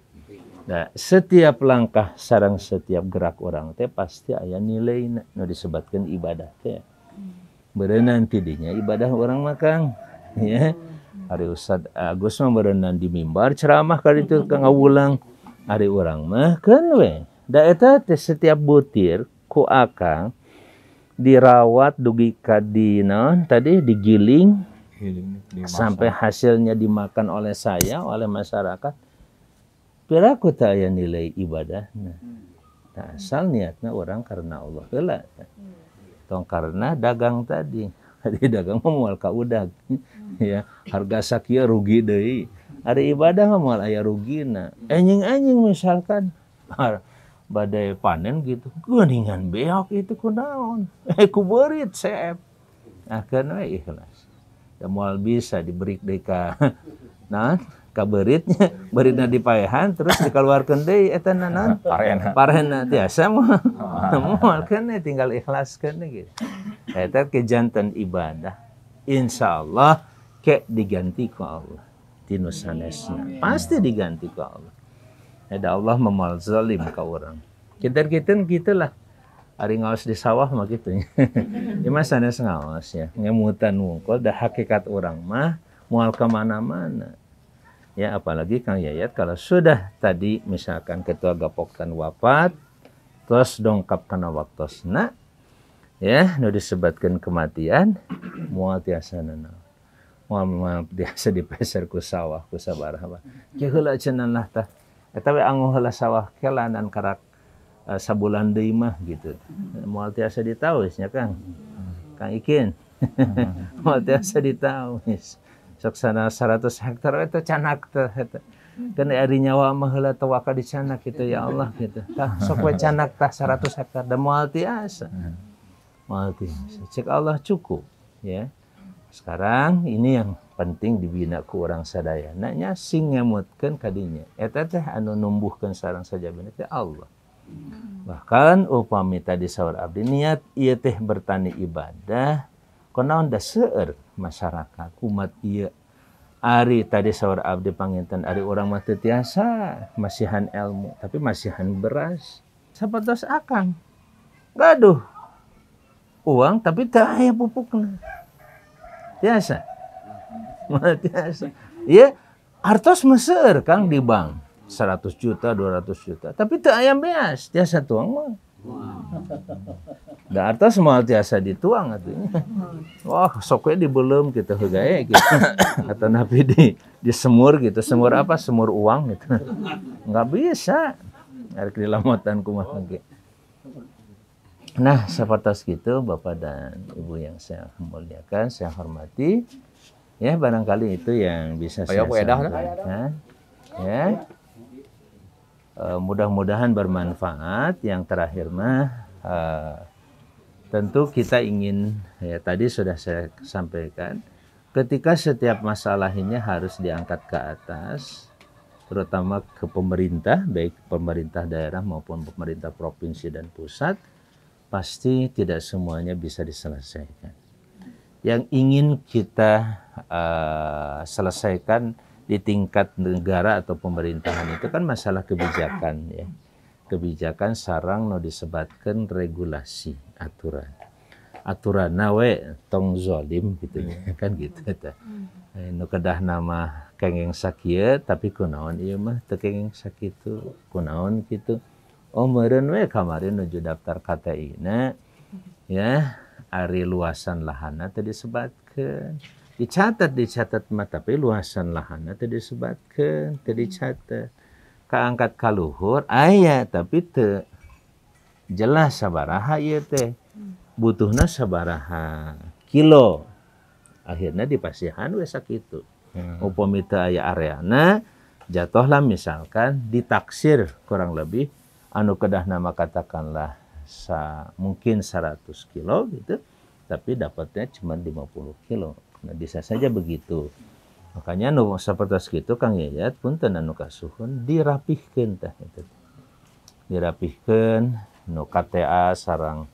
Nah, setiap langkah sarang setiap gerak orang teh pasti ayah nilai nu disebutkan ibadah teh. Hmm. Berenang tidinya ibadah orang makan hmm. ya. Hari Ustad Agus mah berenang di mimbar ceramah kali itu ke ngawulang. Hari orang mah kan we. Da eta teh setiap butir ku akang dirawat dugi kadinan tadi digiling Iya, sampai hasilnya dimakan oleh saya oleh masyarakat bila aku tak ya nilai ibadah. nah, hmm. asal niatnya orang karena Allah bela tong karena dagang tadi hari dagang memual ka udah, hmm. ya harga sakia rugi deh hari ibadah memual ayah Nah, anjing anjing misalkan badai panen gitu kuningan beok itu kunaon eh kuberit sep akan ikhlas ya mual bisa diberi deka nah kaberitnya beritnya dipaehan terus dikeluarkan deh eta nanan parena parena biasa mah ah. mual kene tinggal ikhlaskan gitu nah, eta kejantan ibadah insya Allah ke diganti ku Allah tinu sanesna pasti diganti ku Allah ada Allah memalzalim ke orang kita kita gitulah ari ngaos di sawah mah gitu ya mah sanes ngaos ya ngemutan wungkul dah hakikat orang mah mual kemana-mana ya apalagi Kang Yayat kalau sudah tadi misalkan ketua gapoktan wafat terus dongkap karena senak ya nu disebutkan kematian mual tiasa nana. mual mual tiasa peser ku sawah ku sabar kieu heula lah tah eta we angu sawah kelanan karak uh, sabulan deui mah gitu. Mm-hmm. Moal tiasa ditaus nya Kang. Mm-hmm. Kang Ikin. Mm-hmm. Moal tiasa ditaus. Sok sana 100 hektar eta eh, canak teh eta. Eh, kan ari nyawa mah heula di sana gitu ya Allah gitu. Tah sok we canak tah 100 hektar da moal tiasa. Moal tiasa. Cek Allah cukup ya. Sekarang ini yang penting dibina ku orang sadaya. Nanya sing nyamutkan kadinya. Eta teh anu numbuhkan sarang saja benar Allah bahkan upami tadi sahur abdi niat iya teh bertani ibadah konon dah seer masyarakat umat iya ari tadi sahur abdi panginten ari orang mati tiasa masihan ilmu tapi masihan beras dos akang gaduh uang tapi tak ayah pupukna tiasa tiasa iya hartos meser kang di bank 100 juta, 200 juta. Tapi itu ayam beas, tiasa tuang mah. Wow. atas semua tiasa dituang katanya. Wah, sokwe dibelum gitu hegae gitu. Atau nabi di semur, gitu. Semur apa? Semur uang gitu. Enggak bisa. Arek dilamatan kumaha lagi. Nah, seperti gitu Bapak dan Ibu yang saya muliakan, saya hormati. Ya, barangkali itu yang bisa saya sampaikan. Ya. Eh, mudah-mudahan bermanfaat. Yang terakhir mah uh, tentu kita ingin ya tadi sudah saya sampaikan ketika setiap masalah ini harus diangkat ke atas terutama ke pemerintah baik pemerintah daerah maupun pemerintah provinsi dan pusat pasti tidak semuanya bisa diselesaikan. Yang ingin kita uh, selesaikan di tingkat negara atau pemerintahan itu kan masalah kebijakan ya. Kebijakan sarang no disebatkan regulasi aturan. Aturan nawe tong zolim gitu ya hmm. kan gitu hmm. ta. Eh, no kedah nama kengeng sakit tapi kunaon iya mah tekengeng sakit sakitu kunaon gitu. Oh meren we kamarin nuju daftar kata ina ya ari luasan lahana tadi sebatkan dicatat dicatat mata hmm. tapi luasan lahannya tadi sebatkan tadi catat keangkat kaluhur ayah tapi te jelas sabaraha ya teh hmm. butuhnya sabaraha kilo akhirnya dipasihan we sakitu hmm. upami teu aya areana jatuhlah misalkan ditaksir kurang lebih anu kedah nama katakanlah sa mungkin 100 kilo gitu tapi dapatnya cuma 50 kilo Nah, bisa saja begitu. Makanya nu seperti itu Kang Yayat pun anu kasuhun dirapihkeun tah itu. Dirapihkeun nu KTA sarang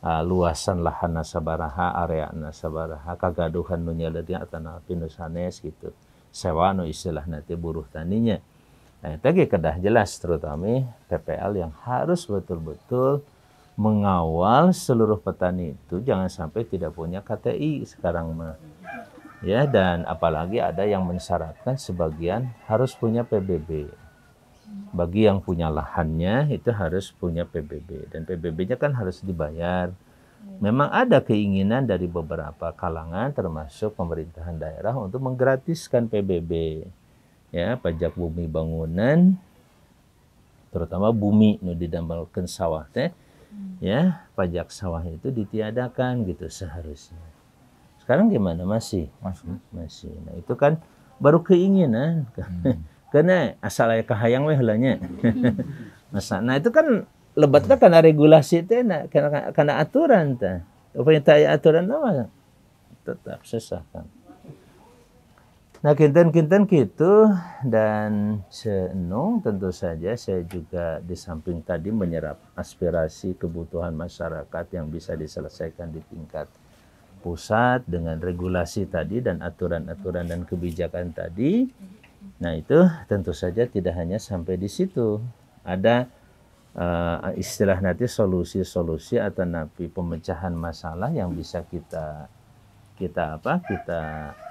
uh, luasan lahan sabaraha area sabaraha kagaduhan nu atau atana pinusanes gitu. Sewa nu istilah nanti buruh taninya. Nah, itu kedah jelas terutama PPL yang harus betul-betul mengawal seluruh petani itu jangan sampai tidak punya KTI sekarang mah. Ya, dan apalagi ada yang mensyaratkan sebagian harus punya PBB. Bagi yang punya lahannya itu harus punya PBB dan PBB-nya kan harus dibayar. Memang ada keinginan dari beberapa kalangan termasuk pemerintahan daerah untuk menggratiskan PBB. Ya, pajak bumi bangunan terutama bumi nu didamel sawah teh ya pajak sawah itu ditiadakan gitu seharusnya sekarang gimana masih masih masih nah itu kan baru keinginan hmm. karena asal ayah kahayang weh lahnya masa nah itu kan lebatnya karena regulasi teh nah, karena karena aturan teh tanya aturan apa tetap sesah kan. Nah, kinten-kinten gitu dan senung tentu saja saya juga di samping tadi menyerap aspirasi kebutuhan masyarakat yang bisa diselesaikan di tingkat pusat dengan regulasi tadi dan aturan-aturan dan kebijakan tadi. Nah, itu tentu saja tidak hanya sampai di situ. Ada uh, istilah nanti solusi-solusi atau napi pemecahan masalah yang bisa kita kita apa kita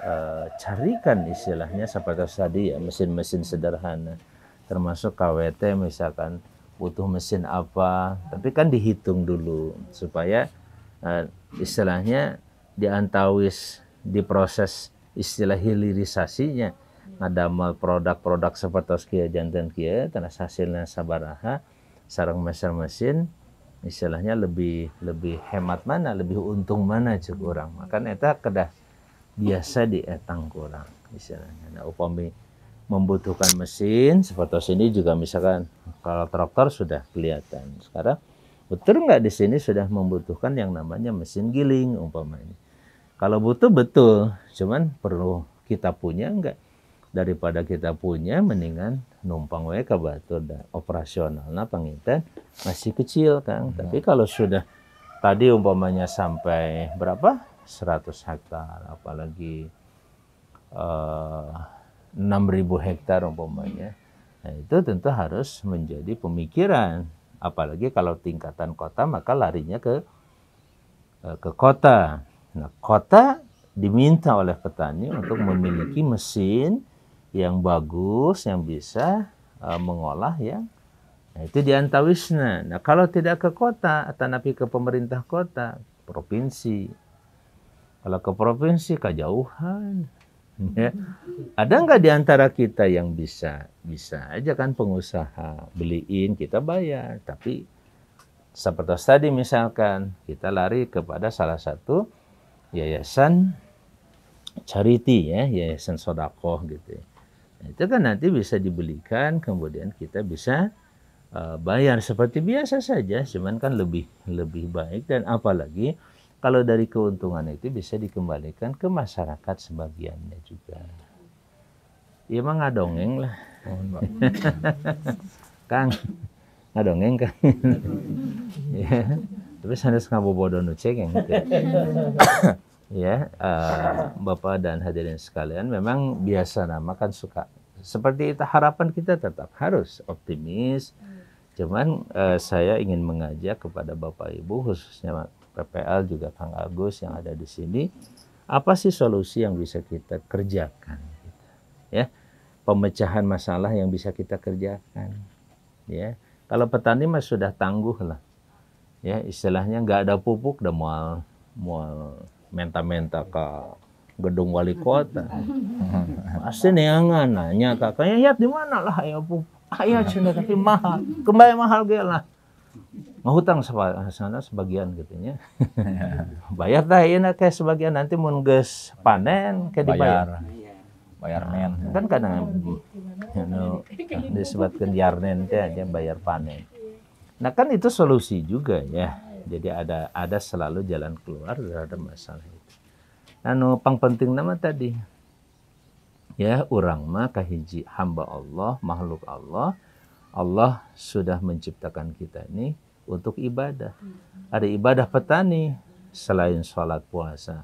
uh, carikan istilahnya seperti tadi ya mesin-mesin sederhana termasuk KWT misalkan butuh mesin apa tapi kan dihitung dulu supaya uh, istilahnya diantawis diproses istilah hilirisasinya ada mal produk-produk seperti kia jantan kia terus hasilnya sabaraha sarang mesin mesin istilahnya lebih lebih hemat mana lebih untung mana cek orang maka eta kedah biasa di etang kurang istilahnya nah upami membutuhkan mesin seperti ini juga misalkan kalau traktor sudah kelihatan sekarang betul nggak di sini sudah membutuhkan yang namanya mesin giling umpamanya kalau butuh betul cuman perlu kita punya nggak daripada kita punya mendingan numpang wae batu batur operasional nah pengintan masih kecil Kang. Hmm. Tapi kalau sudah tadi umpamanya sampai berapa? 100 hektar apalagi eh, enam uh, 6000 hektar umpamanya. Nah, itu tentu harus menjadi pemikiran. Apalagi kalau tingkatan kota maka larinya ke eh, ke kota. Nah, kota diminta oleh petani untuk memiliki mesin yang bagus yang bisa uh, mengolah ya nah, itu di antawisna. Nah kalau tidak ke kota, atau tapi ke pemerintah kota, provinsi. Kalau ke provinsi kejauhan. Ya. Ada nggak di antara kita yang bisa? Bisa aja kan pengusaha beliin kita bayar, tapi seperti tadi misalkan kita lari kepada salah satu yayasan charity ya, yayasan sodakoh gitu ya itu kan nanti bisa dibelikan, kemudian kita bisa uh, bayar seperti biasa saja, cuman kan lebih lebih baik dan apalagi kalau dari keuntungan itu bisa dikembalikan ke masyarakat sebagiannya juga. Ya emang ngadongeng lah. Oh, Kang, ngadongeng Kang. ya. Tapi sanes ngabobodo nu cengeng. Gitu ya. ya uh, Bapak dan hadirin sekalian memang biasa nama kan suka seperti itu harapan kita tetap harus optimis cuman uh, saya ingin mengajak kepada Bapak Ibu khususnya PPL juga Kang Agus yang ada di sini apa sih solusi yang bisa kita kerjakan ya pemecahan masalah yang bisa kita kerjakan ya kalau petani mah sudah tangguh lah ya istilahnya nggak ada pupuk udah mau mual menta-menta ke gedung wali kota. Pasti yang nanya kakaknya, ya di mana lah ya bu? Ayah cina tapi mahal, kembali mahal gak lah. Ngehutang eh, sana sebagian gitu ya. bayar dah, ini iya nah, kayak sebagian nanti mau nges panen kayak dibayar. Bayar, bayar nah. men. Kan kadang you know, disebutkan jarnen teh aja bayar panen. Nah kan itu solusi juga ya jadi ada ada selalu jalan keluar terhadap masalah itu. Anu pang penting nama tadi. Ya, orang maka kahiji hamba Allah, makhluk Allah. Allah sudah menciptakan kita ini untuk ibadah. Ada ibadah petani selain sholat puasa.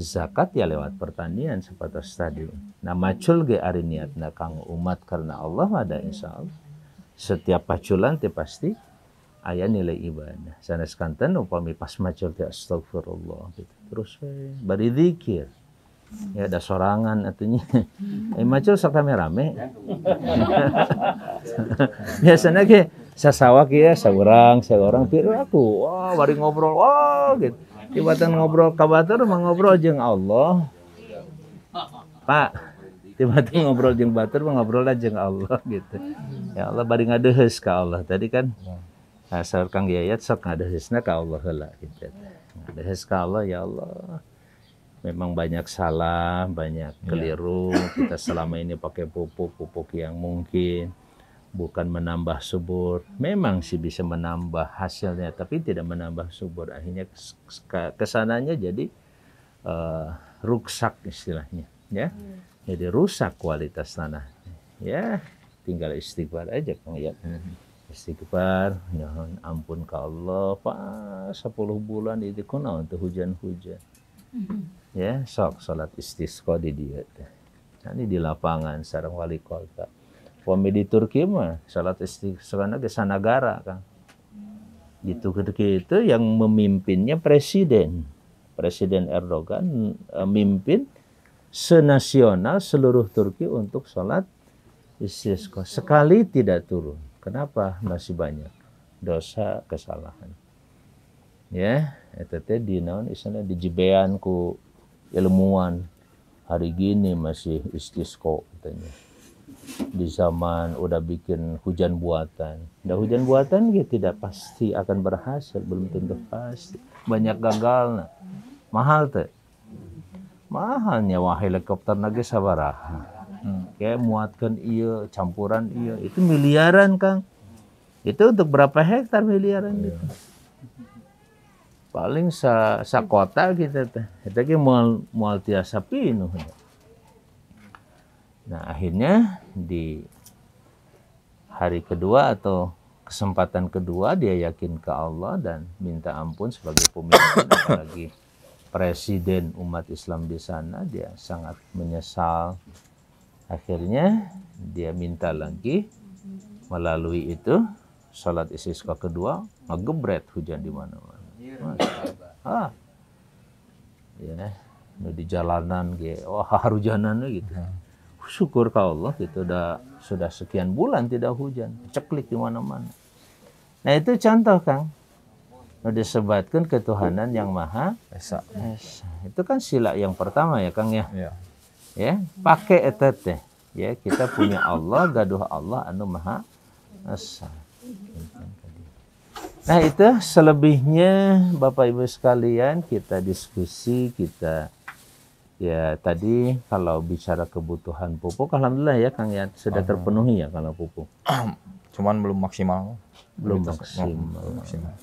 Zakat ya lewat pertanian seperti tadi. Nah macul ge ari niatna kang umat karena Allah ada insya Allah. Setiap paculan pasti ayah nilai ibadah sanes kanten upami pas macam ti astagfirullah gitu. terus we eh, bari zikir ya ada sorangan atunya hmm. eh macul sok rame-rame biasanya ke sasawa ya seorang seorang piru aku wah bari ngobrol wah gitu tiba Tiba-tiba ngobrol kabatur mengobrol jeng Allah Pak tiba-tiba ngobrol jeng batur ngobrol aja Allah gitu ya Allah bari ngadehes ke Allah tadi kan asal eh, kang yayat sok ada hisna ka Allah lah gitu. Ada his ka Allah ya Allah. Memang banyak salah, banyak iya. keliru. ya. Kita selama ini pakai pupuk-pupuk yang mungkin bukan menambah subur. Memang sih bisa menambah hasilnya, tapi tidak menambah subur. Akhirnya kesananya jadi uh, rusak istilahnya, ya. Hmm. Jadi rusak kualitas tanah. Ya, tinggal istighfar aja Kang Yat istighfar mohon ya ampun ke Allah pak 10 bulan itu kena untuk hujan-hujan mm-hmm. ya sok salat istisqa di dia nah, ini di lapangan sarang wali kota pemilih Turki mah salat istisqa gitu ke sanagara kan gitu gitu yang memimpinnya presiden presiden Erdogan memimpin eh, senasional seluruh Turki untuk sholat istisqa sekali tidak turun Kenapa masih banyak dosa kesalahan? Ya, itu tadi naon isana dijebean ku ilmuwan hari gini masih istisko katanya. Di zaman udah bikin hujan buatan. Nah, hujan buatan ya tidak pasti akan berhasil, belum tentu pasti. Banyak gagal. Nah. Mahal teh. Mahalnya wah helikopter nage sabaraha Oke, kayak muatkan iya campuran iya itu miliaran kang itu untuk berapa hektar miliaran oh, iya. itu paling sa, sa kita teh kita ke mual mual tiasa pinuh nah akhirnya di hari kedua atau kesempatan kedua dia yakin ke Allah dan minta ampun sebagai pemimpin apalagi presiden umat Islam di sana dia sangat menyesal Akhirnya dia minta lagi melalui itu salat istisqa kedua ngegebret hujan di mana-mana. Iya. Ah. Ya, di jalanan gitu. Wah, iya. hujanannya gitu. Syukur kau Allah itu udah sudah sekian bulan tidak hujan, ceklik di mana-mana. Nah, itu contoh Kang. udah disebatkan ketuhanan yang maha Esa. Itu kan sila yang pertama ya Kang ya. Iya ya pakai eta ya kita punya Allah gaduh Allah anu maha esa nah itu selebihnya Bapak Ibu sekalian kita diskusi kita ya tadi kalau bicara kebutuhan pupuk alhamdulillah ya Kang ya sudah terpenuhi ya kalau pupuk cuman belum maksimal belum maksimal, belum maksimal.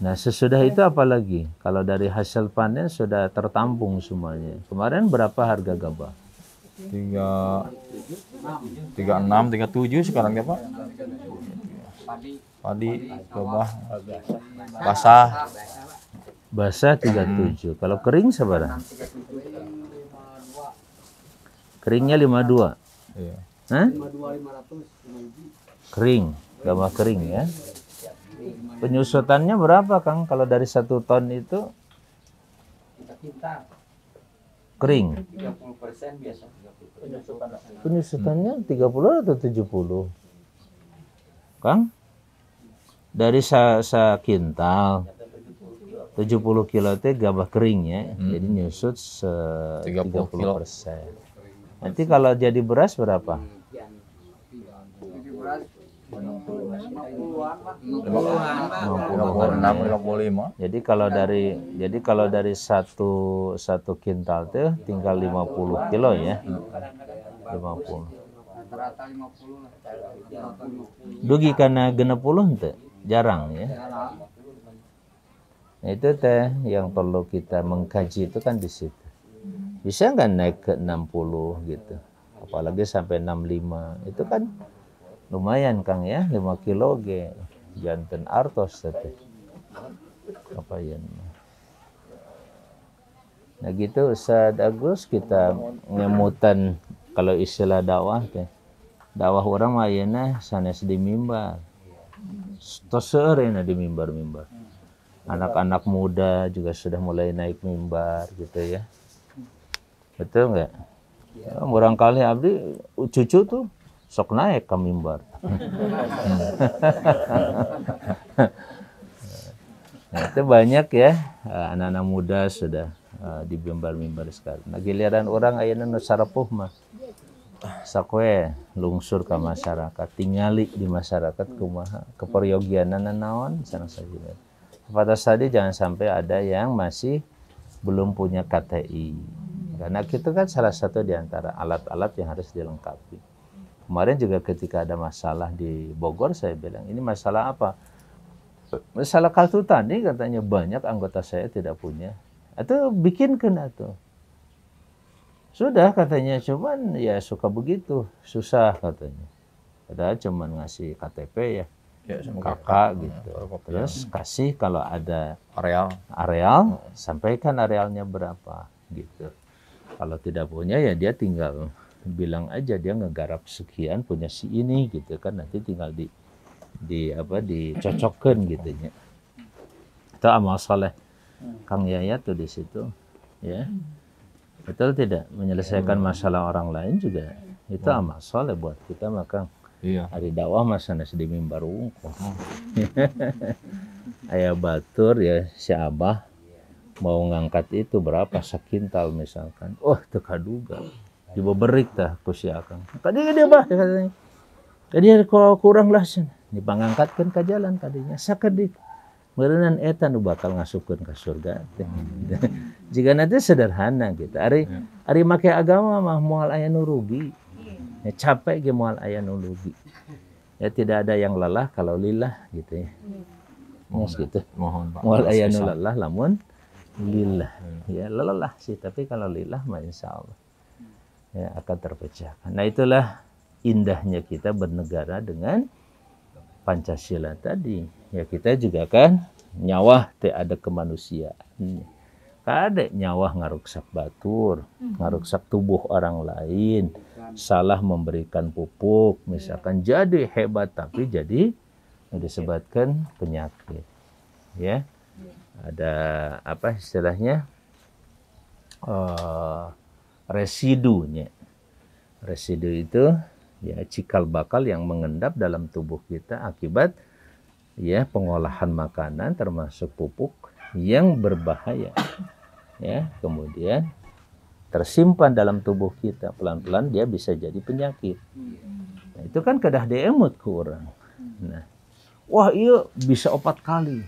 Nah sesudah itu iya. apalagi Kalau dari hasil panen sudah tertampung semuanya. Kemarin berapa harga gabah? Tiga tiga enam tiga tujuh sekarang ya pak. Padi gabah basah basah tiga tujuh. Kalau kering seberapa? Keringnya lima dua. Iya. Kering, gabah kering ya. Penyusutannya berapa Kang? Kalau dari satu ton itu? Kering. 30 biasa. Penyusutannya 30 atau 70? Kang? Dari sa, sa kintal 70 kilo itu gabah kering ya. Hmm. Jadi nyusut se 30, 30 kilo. Nanti kalau jadi beras berapa? Hmm. Jadi kalau dari jadi kalau dari satu satu kintal tuh tinggal 50 kilo ya. 50. Dugi karena genep puluh tuh jarang ya. Nah, itu teh yang perlu kita mengkaji itu kan di situ. Bisa nggak naik ke 60 gitu? Apalagi sampai 65 itu kan lumayan Kang ya lima kilo ge jantan artos teteh apa ya nah gitu saat Agus kita ngemutan kalau istilah dakwah teh dakwah orang mayana sanes sedih mimbar tos di mimbar-mimbar anak-anak muda juga sudah mulai naik mimbar gitu ya betul nggak ya. barangkali Abdi cucu tuh sok naik ke mimbar. nah, itu banyak ya eh, anak-anak muda sudah eh, di mimbar-mimbar sekarang. Nah, giliran orang ayana nusarapuh mah. Sakwe lungsur ke masyarakat, tingali di masyarakat kumaha, keperyogianan naon sareng Pada saat tadi jangan sampai ada yang masih belum punya KTI. Karena kita kan salah satu di antara alat-alat yang harus dilengkapi. Kemarin juga ketika ada masalah di Bogor, saya bilang, ini masalah apa? Masalah kartu tani katanya banyak anggota saya tidak punya. Atau bikin kena tuh. Sudah katanya, cuman ya suka begitu, susah katanya. Ada cuman ngasih KTP ya ya, kakak ya, gitu. Terus ya. kasih kalau ada areal, areal hmm. sampaikan arealnya berapa gitu. Kalau tidak punya ya dia tinggal bilang aja dia ngegarap sekian punya si ini gitu kan nanti tinggal di di apa dicocokkan gitu ya itu amal soleh Kang Yaya tuh di situ ya betul tidak menyelesaikan iya. masalah orang lain juga itu iya. amal soleh buat kita maka Iya. Ada dakwah mas di mimbar ungu. Ah. Ayah batur ya si Abah mau ngangkat itu berapa sekintal misalkan. Oh tekaduga dibeberik tah ku si akang kadinya dia bah katanya kadinya ko kurang lah sana dipangangkatkeun ka jalan kadinya sakedik meureunnan eta nu bakal ngasupkeun ka surga teh jika nanti sederhana gitu ari ya. ari make agama mah moal aya nu rugi ya capek ge moal aya nu rugi ya tidak ada yang lelah kalau lillah gitu ya Mohon, gitu. mohon Pak. Moal aya nu lelah lamun lillah. Ya, ya lelah sih, tapi kalau lillah mah insya Allah ya, akan terpecah. Nah itulah indahnya kita bernegara dengan Pancasila tadi. Ya kita juga kan nyawa tidak ada kemanusiaan. Kan ada nyawa ngaruksak batur, hmm. ngaruksak tubuh orang lain, salah memberikan pupuk, misalkan jadi hebat tapi jadi disebabkan penyakit. Ya, ya. ada apa istilahnya? Uh, residunya. Residu itu ya cikal bakal yang mengendap dalam tubuh kita akibat ya pengolahan makanan termasuk pupuk yang berbahaya. Ya, kemudian tersimpan dalam tubuh kita pelan-pelan dia bisa jadi penyakit. Nah, itu kan kedah demut ke orang. Nah, wah iya bisa opat kali.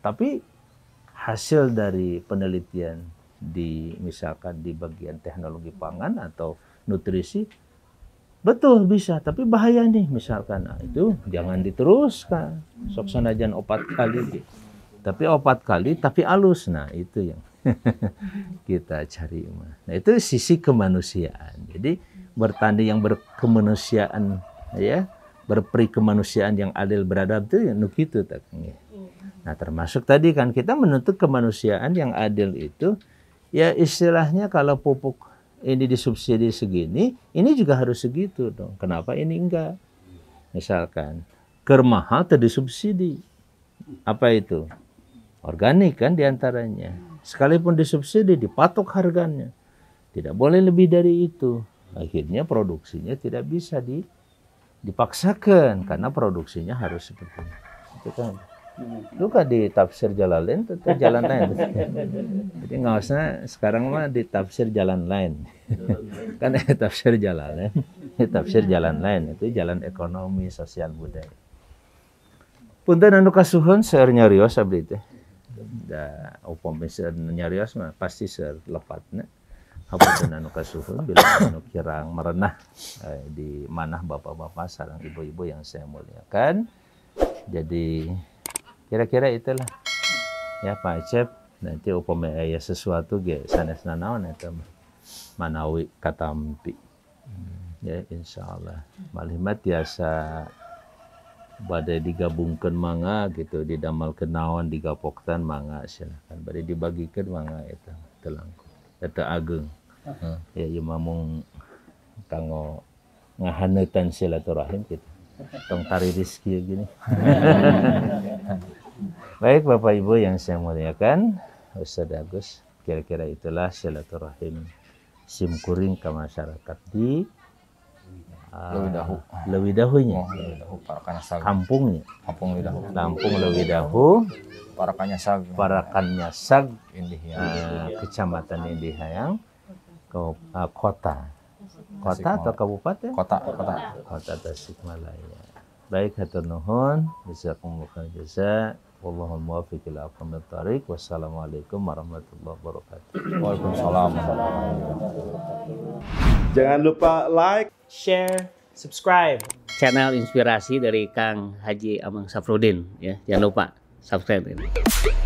Tapi hasil dari penelitian di misalkan di bagian teknologi pangan atau nutrisi betul bisa tapi bahaya nih misalkan nah, itu jangan diteruskan sok sanajan opat kali tapi opat kali tapi alus nah itu yang kita cari mah nah itu sisi kemanusiaan jadi bertanding yang berkemanusiaan ya berperi kemanusiaan yang adil beradab itu nuk itu nah termasuk tadi kan kita menuntut kemanusiaan yang adil itu ya istilahnya kalau pupuk ini disubsidi segini, ini juga harus segitu dong. Kenapa ini enggak? Misalkan, kermahal mahal terdisubsidi. Apa itu? Organik kan diantaranya. Sekalipun disubsidi, dipatok harganya. Tidak boleh lebih dari itu. Akhirnya produksinya tidak bisa dipaksakan karena produksinya harus seperti itu. Kan. Lu kan di tafsir jalan lain itu jalan lain. Jadi nggak usah sekarang mah di tafsir jalan lain. kan eh, tafsir lain. eh, tafsir jalan lain itu jalan ekonomi, sosial budaya. Punten anu kasuhun seueur nyarios abdi teh. Da upami seueur nyarios mah pasti seueur lepatna. Hapunten anu kasuhun bila anu kirang merenah eh, di manah bapak-bapak sarang ibu-ibu yang saya muliakan. Jadi kira-kira itulah ya Pak Acep nanti upami ya sesuatu ge sanes nanaon eta manawi katampi hmm, ya insya Allah malimat tiasa badai digabungkan manga gitu didamal kenaon digapoktan manga silahkan badai dibagikan manga itu telangku itu ageng ya huh ya imamung kanggo ngahanetan silaturahim gitu tong tari rizki gini Baik Bapak Ibu yang saya muliakan, Ustaz Agus, kira-kira itulah silaturahim simkuring ke masyarakat di ya, Lewidahu. Ah, Lewidahunya. Oh, Lewidahu Kampungnya. Kampung Lewidahu. Kampung Lewidahu. Parakannya Parakanyasag. Parakannya Uh, ah, Kecamatan Indihayang. Ke, uh, kota. Kota atau kabupaten? Kota. Kota. Kota Tasikmalaya. Baik hatur nuhun, jazakumullah bisa. Wallahul muwaffiq ila aqwamit thariq. Wassalamualaikum warahmatullahi wabarakatuh. Waalaikumsalam. Jangan lupa like, share, subscribe. Channel inspirasi dari Kang Haji Amang Safrudin ya. Jangan lupa subscribe ini.